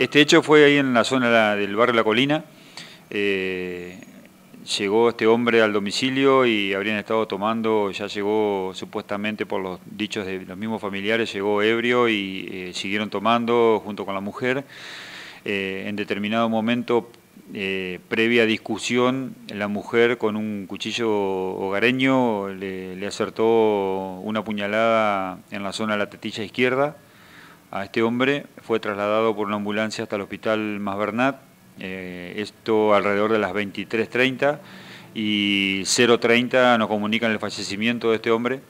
este hecho fue ahí en la zona del barrio La Colina. Eh, llegó este hombre al domicilio y habrían estado tomando, ya llegó supuestamente por los dichos de los mismos familiares, llegó ebrio y eh, siguieron tomando junto con la mujer. Eh, en determinado momento, previa discusión, la mujer con un cuchillo hogareño le, le acertó una puñalada en la zona de la tetilla izquierda a este hombre. Fue trasladado por una ambulancia hasta el hospital Masbernat, eh, esto alrededor de las 23.30 y 0.30 nos comunican el fallecimiento de este hombre.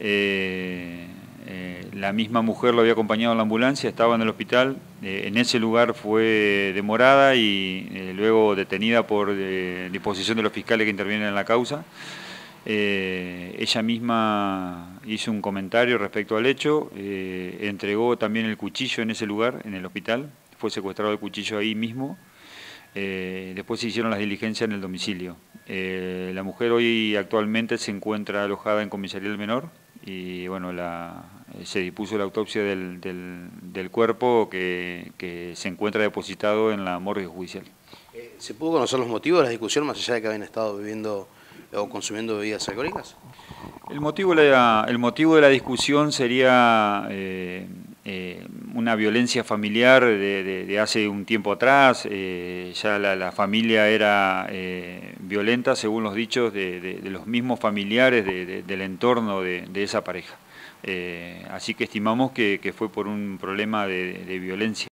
Eh, eh, la misma mujer lo había acompañado en la ambulancia, estaba en el hospital, en ese lugar fue demorada y luego detenida por disposición de los fiscales que intervienen en la causa. Eh, ella misma hizo un comentario respecto al hecho, eh, entregó también el cuchillo en ese lugar, en el hospital, fue secuestrado el cuchillo ahí mismo, eh, después se hicieron las diligencias en el domicilio. Eh, la mujer hoy actualmente se encuentra alojada en comisaría del menor y bueno, la, se dispuso la autopsia del, cuerpo que, que, se encuentra depositado en la morgue judicial. ¿Se pudo conocer los motivos de la discusión más allá de que habían estado viviendo o consumiendo bebidas alcohólicas? El motivo de la, el motivo de la discusión sería eh, eh, una violencia familiar de, hace un tiempo atrás. Eh, ya la, familia era violenta, según los dichos de, los mismos familiares del entorno de, esa pareja. así que estimamos que, fue por un problema de violencia.